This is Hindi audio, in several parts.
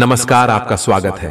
नमस्कार आपका स्वागत है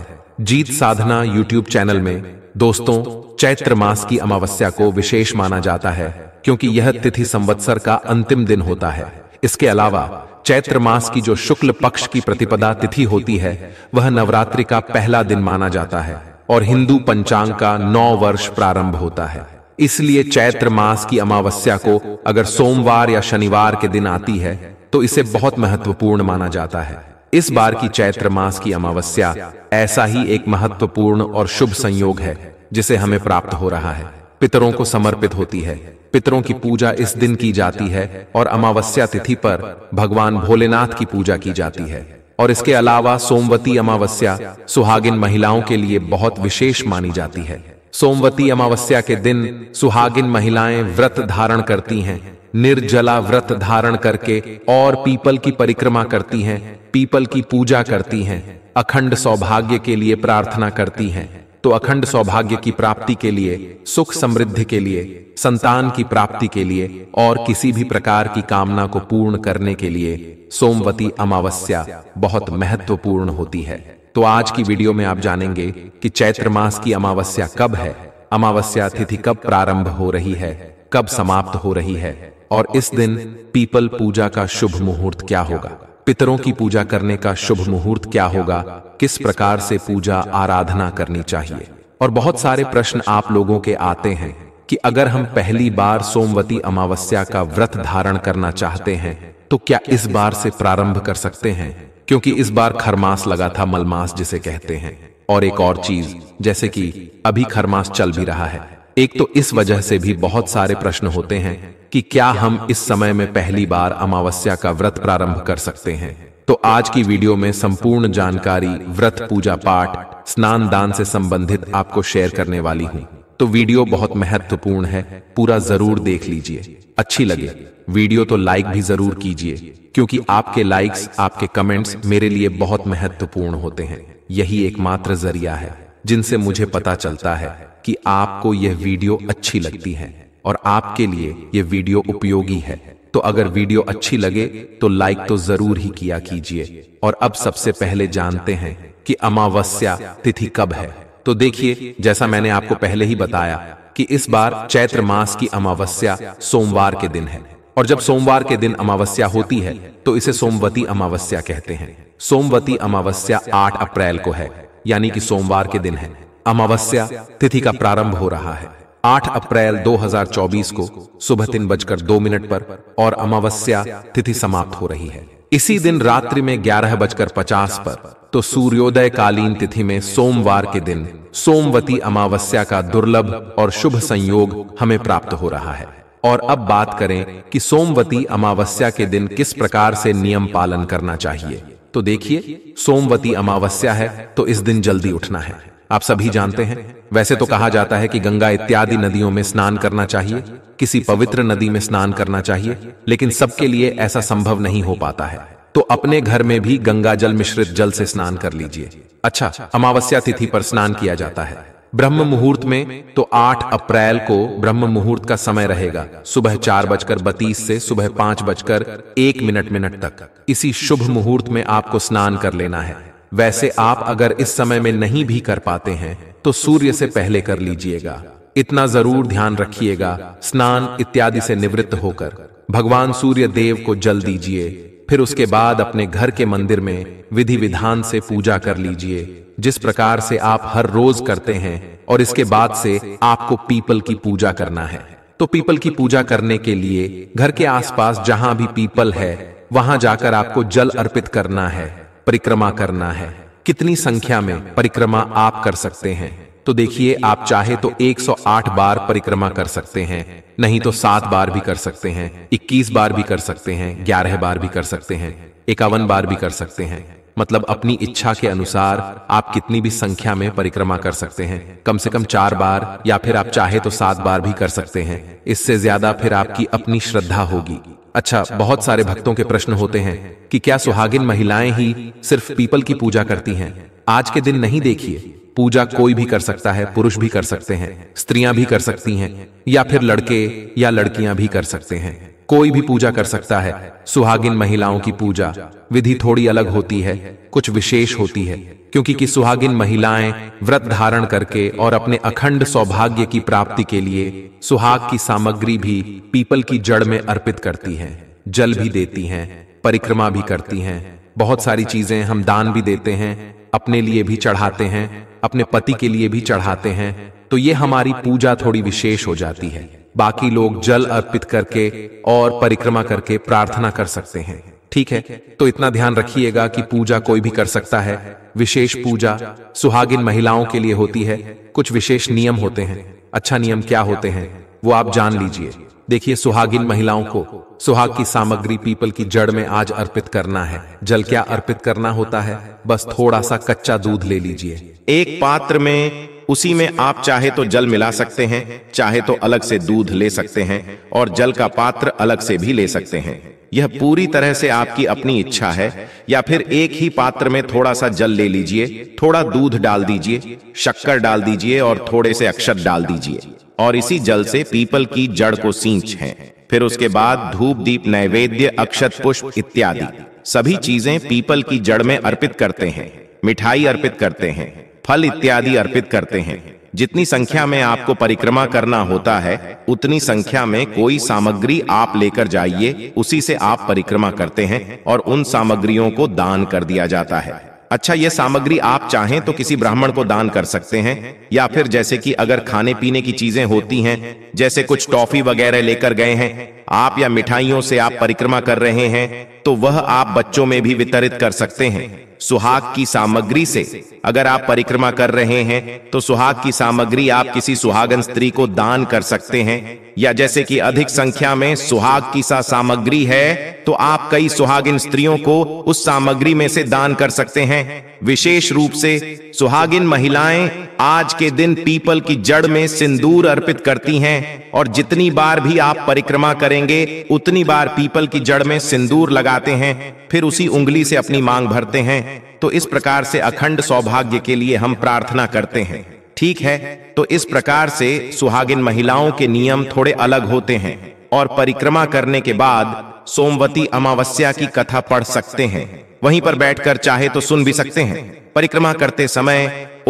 जीत साधना यूट्यूब चैनल में दोस्तों चैत्र मास की अमावस्या को विशेष माना जाता है क्योंकि यह तिथि संवत्सर का अंतिम दिन होता है इसके अलावा चैत्र मास की जो शुक्ल पक्ष की प्रतिपदा तिथि होती है वह नवरात्रि का पहला दिन माना जाता है और हिंदू पंचांग का नौ वर्ष प्रारंभ होता है इसलिए चैत्र मास की अमावस्या को अगर सोमवार या शनिवार के दिन आती है तो इसे बहुत महत्वपूर्ण माना जाता है इस बार की चैत्र मास की अमावस्या ऐसा ही एक महत्वपूर्ण और शुभ संयोग है जिसे हमें प्राप्त हो रहा है पितरों को समर्पित होती है पितरों की पूजा इस दिन की जाती है और अमावस्या तिथि पर भगवान भोलेनाथ की पूजा की जाती है और इसके अलावा सोमवती अमावस्या सुहागिन महिलाओं के लिए बहुत विशेष मानी जाती है सोमवती अमावस्या के दिन सुहागिन महिलाएं व्रत धारण करती हैं निर्जला व्रत धारण करके और पीपल की परिक्रमा करती हैं, पीपल की पूजा करती हैं, अखंड सौभाग्य के लिए प्रार्थना करती हैं, तो अखंड सौभाग्य की प्राप्ति के लिए सुख समृद्धि के लिए संतान की प्राप्ति के लिए और किसी भी प्रकार की कामना को पूर्ण करने के लिए सोमवती अमावस्या बहुत महत्वपूर्ण होती है तो आज की वीडियो में आप जानेंगे कि चैत्र मास की अमावस्या कब है अमावस्या तिथि कब प्रारंभ हो रही है कब समाप्त हो रही है और इस दिन पीपल पूजा का शुभ मुहूर्त क्या होगा पितरों की पूजा करने का शुभ मुहूर्त क्या होगा किस प्रकार से पूजा आराधना करनी चाहिए और बहुत सारे प्रश्न आप लोगों के आते हैं कि अगर हम पहली बार सोमवती अमावस्या का व्रत धारण करना चाहते हैं तो क्या इस बार से प्रारंभ कर सकते हैं क्योंकि इस बार खरमास लगा था मलमास जिसे कहते हैं और एक और चीज जैसे कि अभी खरमास चल भी रहा है एक तो इस वजह से भी बहुत सारे प्रश्न होते हैं कि क्या हम इस समय में पहली बार अमावस्या का व्रत प्रारंभ कर सकते हैं तो आज की वीडियो में संपूर्ण जानकारी व्रत पूजा पाठ स्नान दान से संबंधित आपको शेयर करने वाली हूँ तो वीडियो बहुत महत्वपूर्ण है पूरा जरूर देख लीजिए अच्छी लगे वीडियो तो लाइक भी जरूर कीजिए क्योंकि आपके लाइक्स आपके कमेंट्स मेरे लिए बहुत महत्वपूर्ण होते हैं यही एकमात्र जरिया है जिनसे मुझे पता चलता है कि आपको यह वीडियो अच्छी लगती है और आपके लिए यह वीडियो उपयोगी है तो अगर वीडियो अच्छी लगे तो लाइक तो जरूर ही किया कीजिए और अब सबसे पहले जानते हैं कि अमावस्या तिथि कब है तो देखिए जैसा मैंने आपको पहले ही बताया कि इस बार चैत्र मास की अमावस्या सोमवार के दिन है और जब सोमवार के दिन अमावस्या होती है तो इसे सोमवती अमावस्या कहते हैं सोमवती अमावस्या 8 अप्रैल को है यानी कि सोमवार के दिन है अमावस्या तिथि का प्रारंभ हो रहा है 8 अप्रैल 2024 को सुबह तीन बजकर दो मिनट पर और अमावस्या तिथि समाप्त हो रही है इसी दिन रात्रि में ग्यारह बजकर पचास पर तो सूर्योदय कालीन तिथि में सोमवार के दिन सोमवती अमावस्या का दुर्लभ और शुभ संयोग हमें प्राप्त हो रहा है और अब बात करें कि सोमवती अमावस्या के दिन किस प्रकार से नियम पालन करना चाहिए तो देखिए सोमवती अमावस्या है तो इस दिन जल्दी उठना है आप सभी जानते हैं वैसे तो, तो कहा जाता है कि गंगा इत्यादि नदियों में स्नान करना चाहिए किसी पवित्र नदी में स्नान करना चाहिए लेकिन सबके लिए ऐसा संभव नहीं हो पाता है तो, तो अपने घर में भी गंगा जल मिश्रित जल से स्नान कर लीजिए अच्छा, अच्छा अमावस्या तिथि पर स्नान किया जाता है ब्रह्म मुहूर्त में तो 8 तो अप्रैल को ब्रह्म मुहूर्त का समय रहेगा सुबह चार बजकर बत्तीस से सुबह पांच बजकर एक मिनट मिनट तक इसी शुभ मुहूर्त में आपको स्नान कर लेना है वैसे आप अगर इस समय में नहीं भी कर पाते हैं तो, तो सूर्य से पहले कर लीजिएगा इतना जरूर ध्यान रखिएगा स्नान इत्यादि से निवृत्त होकर भगवान सूर्य देव को जल दीजिए फिर उसके बाद अपने घर के मंदिर में विधि विधान से पूजा कर लीजिए जिस प्रकार से आप हर रोज करते हैं और इसके बाद से आपको पीपल की पूजा करना है तो, तो पीपल की पूजा करने के लिए घर के आसपास जहां भी पीपल है वहां जाकर आपको जल अर्पित करना है परिक्रमा करना है कितनी संख्या में परिक्रमा आप कर सकते हैं तो देखिए आप चाहे तो 108 बार परिक्रमा कर सकते हैं नहीं तो सात बार भी कर सकते हैं 21 बार भी कर सकते हैं ग्यारह बार भी कर सकते हैं इक्यावन बार भी कर सकते हैं मतलब अपनी इच्छा के अनुसार आप कितनी भी संख्या में परिक्रमा कर सकते हैं कम से कम चार बार या फिर आप चाहे तो सात बार भी कर सकते हैं इससे ज्यादा फिर आपकी अपनी श्रद्धा होगी अच्छा, अच्छा बहुत सारे भक्तों के प्रश्न होते हैं कि क्या सुहागिन महिलाएं ही सिर्फ पीपल की पूजा करती हैं आज के दिन नहीं देखिए पूजा कोई भी कर सकता है पुरुष भी कर सकते हैं स्त्रियां भी कर सकती हैं या फिर लड़के या लड़कियां भी कर सकते हैं कोई भी पूजा कर सकता है सुहागिन महिलाओं की पूजा विधि थोड़ी अलग होती है कुछ विशेष होती है क्योंकि कि सुहागिन महिलाएं व्रत धारण करके और अपने अखंड सौभाग्य की प्राप्ति के लिए सुहाग की सामग्री भी पीपल की जड़ में अर्पित करती हैं जल भी देती हैं परिक्रमा भी करती हैं बहुत सारी चीजें हम दान भी देते हैं अपने लिए भी चढ़ाते हैं अपने पति के लिए भी चढ़ाते हैं तो ये हमारी पूजा थोड़ी विशेष हो जाती है बाकी लोग जल अर्पित करके और परिक्रमा करके प्रार्थना कर सकते हैं ठीक है तो इतना ध्यान रखिएगा कि पूजा कोई भी कर सकता है विशेष पूजा सुहागिन महिलाओं के लिए होती है कुछ विशेष नियम होते हैं अच्छा नियम क्या होते हैं वो आप जान लीजिए देखिए सुहागिन महिलाओं को सुहाग की सामग्री पीपल की जड़ में आज अर्पित करना है जल क्या अर्पित करना होता है बस थोड़ा सा कच्चा दूध ले लीजिए एक पात्र में उसी में आप चाहे तो जल मिला सकते हैं चाहे तो अलग से दूध ले सकते हैं और जल का पात्र अलग से भी ले सकते हैं यह पूरी तरह से आपकी अपनी इच्छा है या फिर एक ही पात्र में थोड़ा सा जल ले लीजिए थोड़ा दूध डाल दीजिए शक्कर डाल दीजिए और थोड़े से अक्षत डाल दीजिए और इसी जल से पीपल की जड़ को सींच है फिर उसके बाद धूप दीप नैवेद्य अक्षत पुष्प इत्यादि सभी चीजें पीपल की जड़ में अर्पित करते हैं मिठाई अर्पित करते हैं फल इत्यादि अर्पित करते हैं जितनी संख्या में आपको परिक्रमा करना होता है उतनी संख्या में कोई सामग्री आप लेकर जाइए उसी से आप परिक्रमा करते हैं और उन सामग्रियों को दान कर दिया जाता है अच्छा ये सामग्री आप चाहें तो किसी ब्राह्मण को दान कर सकते हैं या फिर जैसे कि अगर खाने पीने की चीजें होती हैं जैसे कुछ टॉफी वगैरह लेकर गए हैं आप या मिठाइयों से आप परिक्रमा कर रहे हैं तो वह आप बच्चों में भी वितरित कर सकते हैं सुहाग की सामग्री से अगर आप परिक्रमा कर रहे हैं तो सुहाग की सामग्री आप किसी सुहागन स्त्री को दान कर सकते हैं या जैसे कि अधिक संख्या में सुहाग की सा सामग्री है तो आप कई सुहागिन स्त्रियों को उस सामग्री में से दान कर सकते हैं विशेष रूप से सुहागिन महिलाएं आज के दिन पीपल की जड़ में सिंदूर अर्पित करती हैं और जितनी बार भी आप परिक्रमा करें करेंगे उतनी बार पीपल की जड़ में सिंदूर लगाते हैं फिर उसी उंगली से अपनी मांग भरते हैं तो इस प्रकार से अखंड सौभाग्य के लिए हम प्रार्थना करते हैं ठीक है तो इस प्रकार से सुहागिन महिलाओं के नियम थोड़े अलग होते हैं और परिक्रमा करने के बाद सोमवती अमावस्या की कथा पढ़ सकते हैं वहीं पर बैठकर चाहे तो सुन भी सकते हैं परिक्रमा करते समय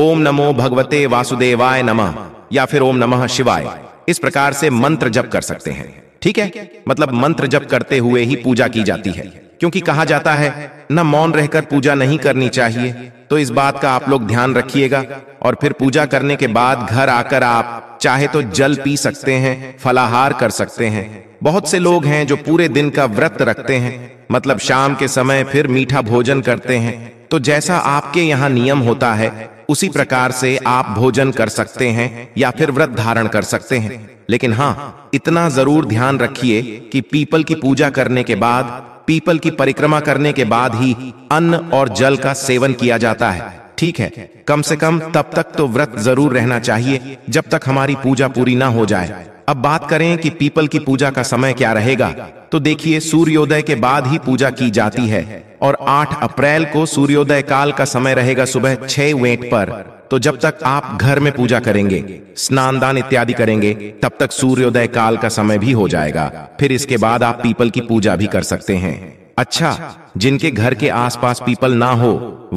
ओम नमो भगवते वासुदेवाय नमः या फिर ओम नमः शिवाय इस प्रकार से मंत्र जप कर सकते हैं ठीक है मतलब मंत्र जप करते हुए ही पूजा की जाती है क्योंकि कहा जाता है न मौन रहकर पूजा नहीं करनी चाहिए तो इस बात का आप लोग ध्यान रखिएगा और फिर पूजा करने के बाद घर आकर आप चाहे तो जल पी सकते हैं फलाहार कर सकते हैं बहुत से लोग हैं जो पूरे दिन का व्रत रखते हैं मतलब शाम के समय फिर मीठा भोजन करते हैं तो जैसा आपके यहाँ नियम होता है उसी प्रकार से आप भोजन कर सकते हैं या फिर व्रत धारण कर सकते हैं लेकिन हाँ इतना जरूर ध्यान रखिए कि पीपल की पूजा करने के बाद पीपल की परिक्रमा करने के बाद ही अन्न और जल का सेवन किया जाता है ठीक है कम से कम तब तक तो व्रत जरूर रहना चाहिए जब तक हमारी पूजा पूरी ना हो जाए अब बात करें कि पीपल की पूजा का समय क्या रहेगा तो देखिए सूर्योदय के बाद ही पूजा की जाती है और 8 अप्रैल को सूर्योदय काल का समय रहेगा सुबह छह वेट पर तो जब तक आप घर में पूजा करेंगे स्नान दान इत्यादि करेंगे तब तक सूर्योदय काल का समय भी हो जाएगा फिर इसके बाद आप पीपल की पूजा भी कर सकते हैं अच्छा जिनके घर के आसपास पीपल ना हो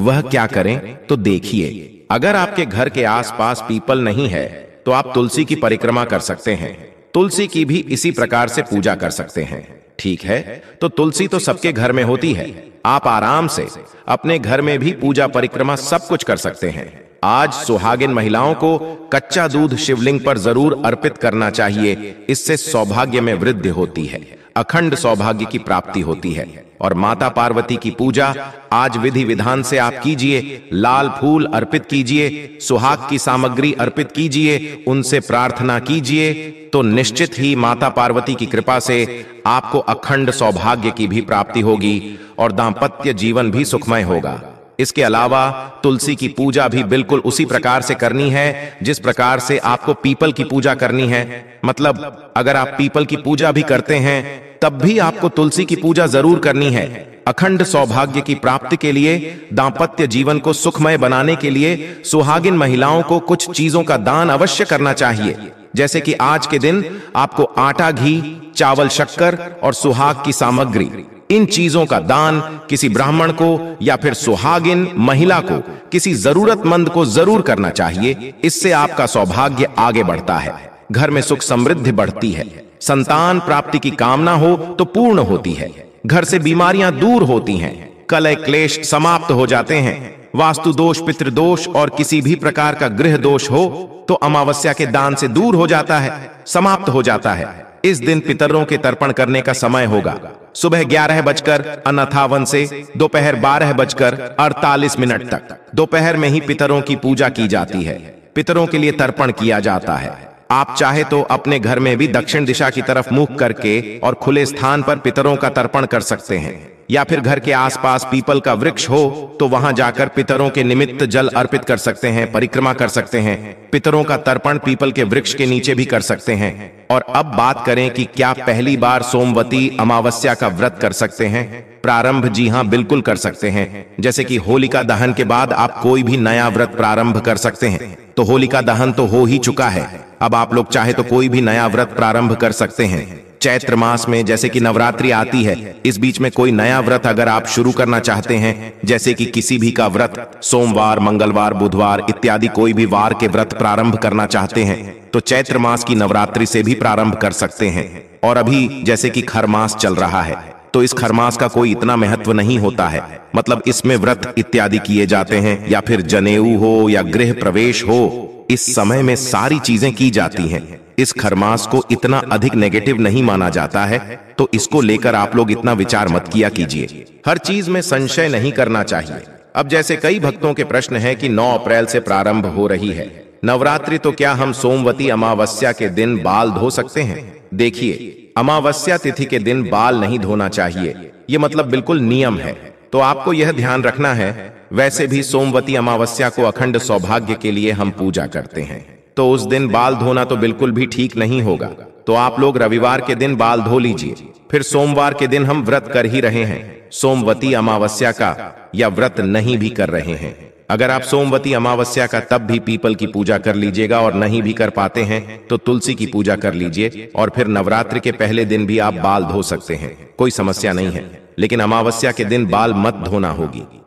वह क्या करें तो देखिए अगर आपके घर के आसपास पीपल नहीं है तो आप तुलसी की परिक्रमा कर सकते हैं तुलसी की भी इसी प्रकार से पूजा कर सकते हैं ठीक है तो तुलसी तो सबके घर में होती है आप आराम से अपने घर में भी पूजा परिक्रमा सब कुछ कर सकते हैं आज सुहागिन महिलाओं को कच्चा दूध शिवलिंग पर जरूर अर्पित करना चाहिए इससे सौभाग्य में वृद्धि होती है अखंड सौभाग्य की प्राप्ति होती है और माता पार्वती की पूजा आज विधि विधान से आप कीजिए लाल फूल अर्पित कीजिए सुहाग की सामग्री अर्पित कीजिए उनसे प्रार्थना कीजिए तो निश्चित ही माता पार्वती की कृपा से आपको अखंड सौभाग्य की भी प्राप्ति होगी और दाम्पत्य जीवन भी सुखमय होगा इसके अलावा तुलसी की पूजा भी बिल्कुल उसी प्रकार से करनी है जिस प्रकार से आपको पीपल की पूजा करनी है मतलब अगर आप पीपल की पूजा भी करते हैं तब भी आपको तुलसी की पूजा जरूर करनी है अखंड सौभाग्य की प्राप्ति के लिए दाम्पत्य जीवन को सुखमय बनाने के लिए सुहागिन महिलाओं को कुछ चीजों का दान अवश्य करना चाहिए जैसे कि आज के दिन आपको आटा घी चावल शक्कर और सुहाग की सामग्री इन चीजों का दान किसी ब्राह्मण को या फिर सुहागिन महिला को किसी जरूरतमंद को जरूर करना चाहिए इससे आपका सौभाग्य आगे बढ़ता है घर में सुख समृद्धि बढ़ती है संतान प्राप्ति की कामना हो तो पूर्ण होती है घर से बीमारियां दूर होती हैं कलय क्लेश समाप्त हो जाते हैं वास्तु दोष पितृदोष और किसी भी प्रकार का गृह दोष हो तो अमावस्या के दान से दूर हो जाता है समाप्त हो जाता है इस दिन पितरों के तर्पण करने का समय होगा सुबह ग्यारह बजकर अनाथावन से दोपहर बारह बजकर अड़तालीस मिनट तक दोपहर में ही पितरों की पूजा की जाती है पितरों के लिए तर्पण किया जाता है आप चाहे तो अपने घर में भी दक्षिण दिशा की तरफ मुख करके और खुले स्थान पर पितरों का तर्पण कर सकते हैं या फिर घर के आसपास पीपल का वृक्ष हो तो वहां जाकर पितरों के निमित्त जल अर्पित कर सकते हैं परिक्रमा कर सकते हैं पितरों का तर्पण पीपल के वृक्ष के नीचे भी कर सकते हैं और अब बात करें कि क्या पहली बार सोमवती अमावस्या का व्रत कर सकते हैं प्रारंभ जी हाँ बिल्कुल कर सकते हैं जैसे कि होलिका दहन के बाद आप कोई भी नया व्रत प्रारंभ कर सकते हैं तो होलिका दहन तो हो ही चुका है अब आप लोग चाहे तो कोई भी नया व्रत प्रारंभ कर सकते हैं चैत्र मास में जैसे कि नवरात्रि आती है इस बीच में कोई नया व्रत अगर आप शुरू करना चाहते हैं जैसे कि किसी भी का व्रत सोमवार मंगलवार बुधवार इत्यादि कोई भी वार के व्रत प्रारंभ करना चाहते हैं तो चैत्र मास की नवरात्रि से भी प्रारंभ कर सकते हैं और अभी जैसे कि खरमास चल रहा है तो इस खरमास का कोई इतना महत्व नहीं होता है मतलब इसमें व्रत इत्यादि किए जाते हैं या फिर जनेऊ हो या गृह प्रवेश हो इस समय में सारी चीजें की जाती हैं इस खरमास को इतना अधिक नेगेटिव नहीं माना जाता है तो इसको लेकर आप लोग इतना विचार मत किया कीजिए हर चीज में संशय नहीं करना चाहिए अब जैसे कई भक्तों के प्रश्न है कि 9 अप्रैल से प्रारंभ हो रही है नवरात्रि तो क्या हम सोमवती अमावस्या के दिन बाल धो सकते हैं देखिए अमावस्या तिथि के दिन बाल नहीं धोना चाहिए ये मतलब बिल्कुल नियम है तो आपको यह ध्यान रखना है वैसे भी सोमवती अमावस्या को अखंड सौभाग्य के लिए हम पूजा करते हैं तो उस दिन बाल धोना तो बिल्कुल भी ठीक नहीं होगा तो आप लोग रविवार के दिन बाल धो लीजिए फिर सोमवार के दिन हम व्रत कर ही रहे हैं सोमवती अमावस्या का या व्रत नहीं भी कर रहे हैं अगर आप सोमवती अमावस्या का तब भी पीपल की पूजा कर लीजिएगा और नहीं भी कर पाते हैं तो तुलसी की पूजा कर लीजिए और फिर नवरात्र के पहले दिन भी आप बाल धो सकते हैं कोई समस्या नहीं है लेकिन अमावस्या के दिन बाल मत धोना होगी